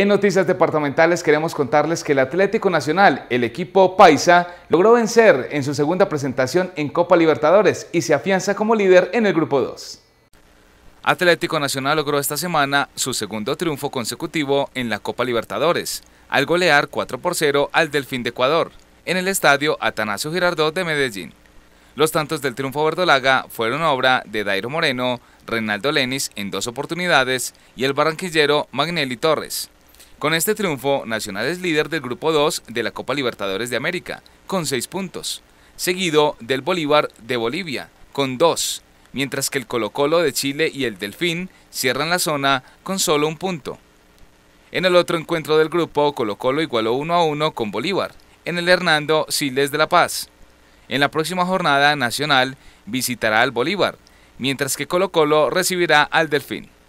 En noticias departamentales queremos contarles que el Atlético Nacional, el equipo Paisa, logró vencer en su segunda presentación en Copa Libertadores y se afianza como líder en el Grupo 2. Atlético Nacional logró esta semana su segundo triunfo consecutivo en la Copa Libertadores, al golear 4 por 0 al Delfín de Ecuador, en el estadio Atanasio Girardot de Medellín. Los tantos del triunfo verdolaga fueron obra de Dairo Moreno, Reinaldo Lenis en dos oportunidades y el barranquillero Magnelli Torres. Con este triunfo, Nacional es líder del Grupo 2 de la Copa Libertadores de América, con 6 puntos, seguido del Bolívar de Bolivia, con 2, mientras que el Colo Colo de Chile y el Delfín cierran la zona con solo un punto. En el otro encuentro del grupo, Colo Colo igualó 1 a 1 con Bolívar, en el Hernando Siles de La Paz. En la próxima jornada, Nacional visitará al Bolívar, mientras que Colo Colo recibirá al Delfín.